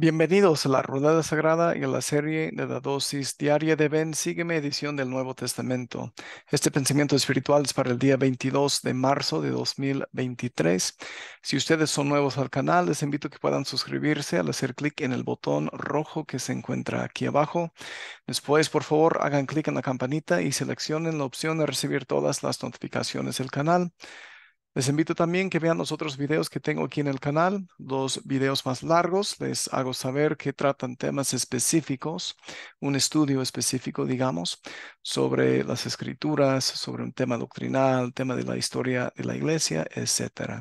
Bienvenidos a la Rueda Sagrada y a la serie de la dosis diaria de Ben Sígueme, edición del Nuevo Testamento. Este pensamiento espiritual es para el día 22 de marzo de 2023. Si ustedes son nuevos al canal, les invito a que puedan suscribirse al hacer clic en el botón rojo que se encuentra aquí abajo. Después, por favor, hagan clic en la campanita y seleccionen la opción de recibir todas las notificaciones del canal. Les invito también que vean los otros videos que tengo aquí en el canal, los videos más largos. Les hago saber que tratan temas específicos, un estudio específico, digamos, sobre las escrituras, sobre un tema doctrinal, tema de la historia de la iglesia, etc.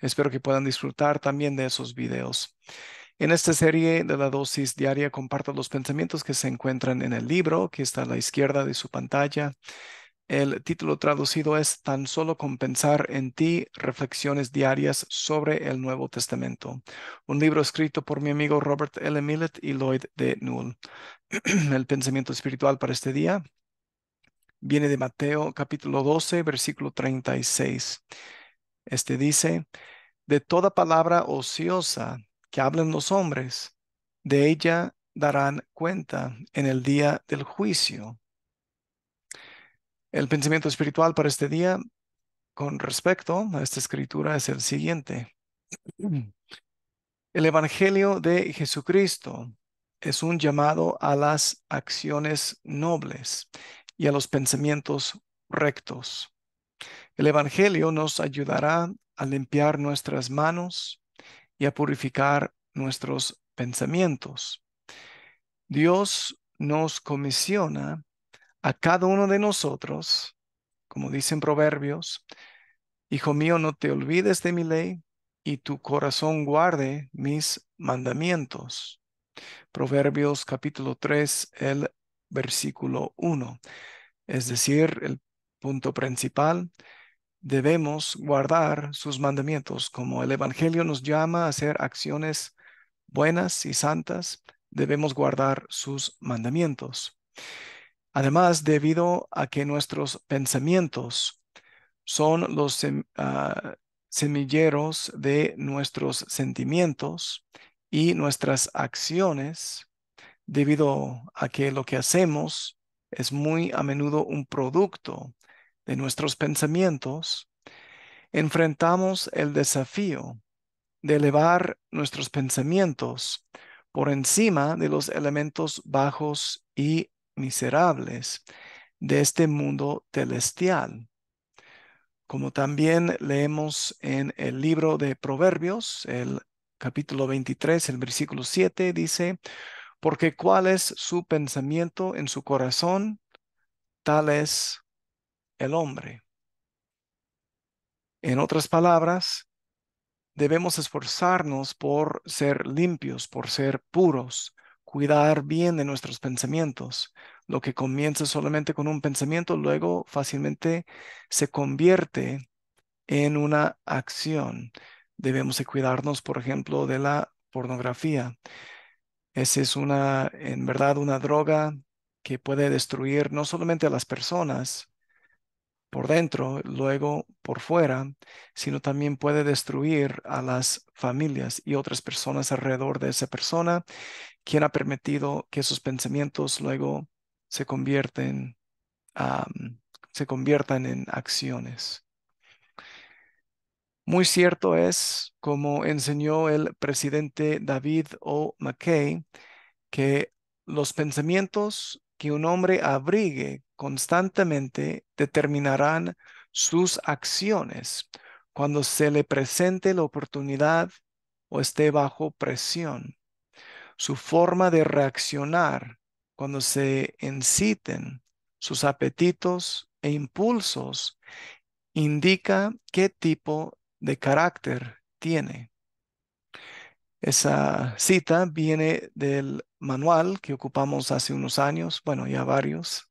Espero que puedan disfrutar también de esos videos. En esta serie de la dosis diaria comparto los pensamientos que se encuentran en el libro que está a la izquierda de su pantalla el título traducido es Tan solo compensar en ti reflexiones diarias sobre el Nuevo Testamento, un libro escrito por mi amigo Robert L. Millet y Lloyd D. Newell. el pensamiento espiritual para este día viene de Mateo capítulo 12, versículo 36. Este dice, de toda palabra ociosa que hablen los hombres, de ella darán cuenta en el día del juicio el pensamiento espiritual para este día con respecto a esta escritura es el siguiente. El Evangelio de Jesucristo es un llamado a las acciones nobles y a los pensamientos rectos. El Evangelio nos ayudará a limpiar nuestras manos y a purificar nuestros pensamientos. Dios nos comisiona a cada uno de nosotros, como dicen proverbios, Hijo mío, no te olvides de mi ley y tu corazón guarde mis mandamientos. Proverbios capítulo 3, el versículo 1. Es decir, el punto principal, debemos guardar sus mandamientos. Como el Evangelio nos llama a hacer acciones buenas y santas, debemos guardar sus mandamientos. Además, debido a que nuestros pensamientos son los ah, semilleros de nuestros sentimientos y nuestras acciones, debido a que lo que hacemos es muy a menudo un producto de nuestros pensamientos, enfrentamos el desafío de elevar nuestros pensamientos por encima de los elementos bajos y miserables de este mundo celestial. Como también leemos en el libro de Proverbios, el capítulo 23, el versículo 7, dice, porque cuál es su pensamiento en su corazón, tal es el hombre. En otras palabras, debemos esforzarnos por ser limpios, por ser puros, cuidar bien de nuestros pensamientos. Lo que comienza solamente con un pensamiento, luego fácilmente se convierte en una acción. Debemos cuidarnos, por ejemplo, de la pornografía. Esa es una, en verdad, una droga que puede destruir no solamente a las personas por dentro, luego por fuera, sino también puede destruir a las familias y otras personas alrededor de esa persona ¿Quién ha permitido que esos pensamientos luego se convierten, se conviertan en acciones. Muy cierto es, como enseñó el presidente David O. McKay, que los pensamientos que un hombre abrigue constantemente determinarán sus acciones cuando se le presente la oportunidad o esté bajo presión su forma de reaccionar cuando se inciten sus apetitos e impulsos indica qué tipo de carácter tiene. Esa cita viene del manual que ocupamos hace unos años, bueno, ya varios,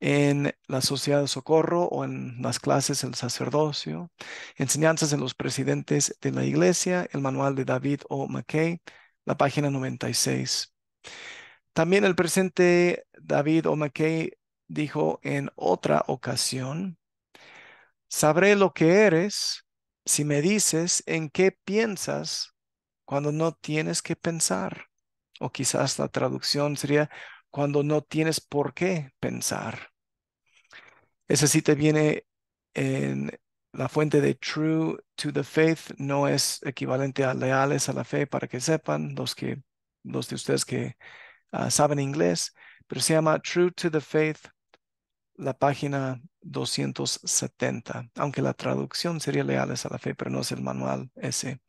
en la Sociedad de Socorro o en las clases del sacerdocio, enseñanzas de los presidentes de la iglesia, el manual de David O. McKay, la página 96. También el presente David O. dijo en otra ocasión, sabré lo que eres si me dices en qué piensas cuando no tienes que pensar. O quizás la traducción sería cuando no tienes por qué pensar. Esa te viene en la fuente de true to the faith no es equivalente a leales a la fe para que sepan los que los de ustedes que ah, saben inglés, pero se llama True to the Faith, la página 270, aunque la traducción sería leales a la fe, pero no es el manual ese.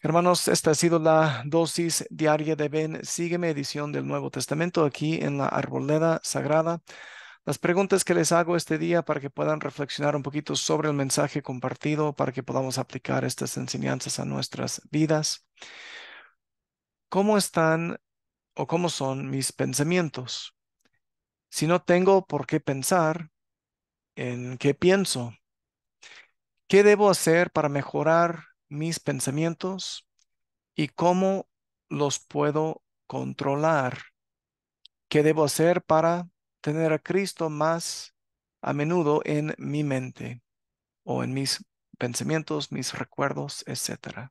Hermanos, esta ha sido la dosis diaria de Ben Sígueme, edición del Nuevo Testamento, aquí en la Arboleda Sagrada. Las preguntas que les hago este día para que puedan reflexionar un poquito sobre el mensaje compartido, para que podamos aplicar estas enseñanzas a nuestras vidas. ¿Cómo están o cómo son mis pensamientos? Si no tengo por qué pensar, ¿en qué pienso? ¿Qué debo hacer para mejorar mis pensamientos y cómo los puedo controlar? ¿Qué debo hacer para tener a Cristo más a menudo en mi mente o en mis pensamientos, mis recuerdos, etc.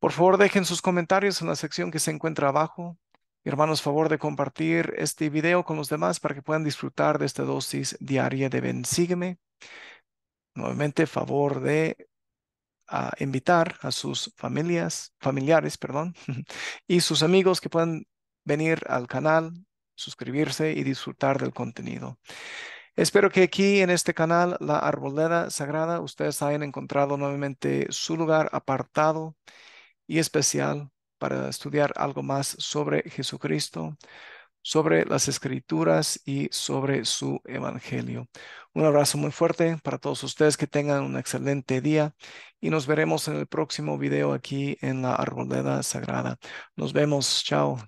Por favor, dejen sus comentarios en la sección que se encuentra abajo. Hermanos, favor de compartir este video con los demás para que puedan disfrutar de esta dosis diaria de Bensígueme. Nuevamente, favor de ah, invitar a sus familias, familiares, perdón, y sus amigos que puedan venir al canal suscribirse y disfrutar del contenido. Espero que aquí en este canal, La Arboleda Sagrada, ustedes hayan encontrado nuevamente su lugar apartado y especial para estudiar algo más sobre Jesucristo, sobre las escrituras y sobre su evangelio. Un abrazo muy fuerte para todos ustedes, que tengan un excelente día y nos veremos en el próximo video aquí en la Arboleda Sagrada. Nos vemos, chao.